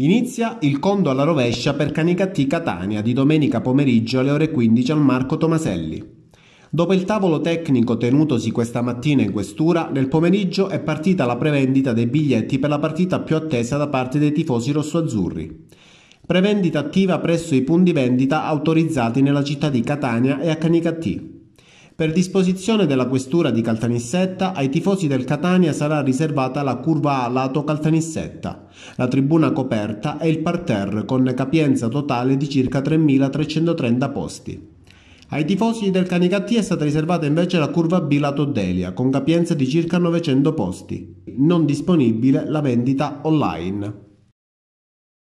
Inizia il Condo alla rovescia per Canicattì Catania di domenica pomeriggio alle ore 15 al Marco Tomaselli. Dopo il tavolo tecnico tenutosi questa mattina in questura, nel pomeriggio è partita la prevendita dei biglietti per la partita più attesa da parte dei tifosi rossoazzurri. Prevendita attiva presso i punti vendita autorizzati nella città di Catania e a Canicattì. Per disposizione della questura di Caltanissetta, ai tifosi del Catania sarà riservata la curva A lato Caltanissetta, la tribuna coperta e il parterre con capienza totale di circa 3.330 posti. Ai tifosi del Canicattì è stata riservata invece la curva B lato Delia, con capienza di circa 900 posti. Non disponibile la vendita online.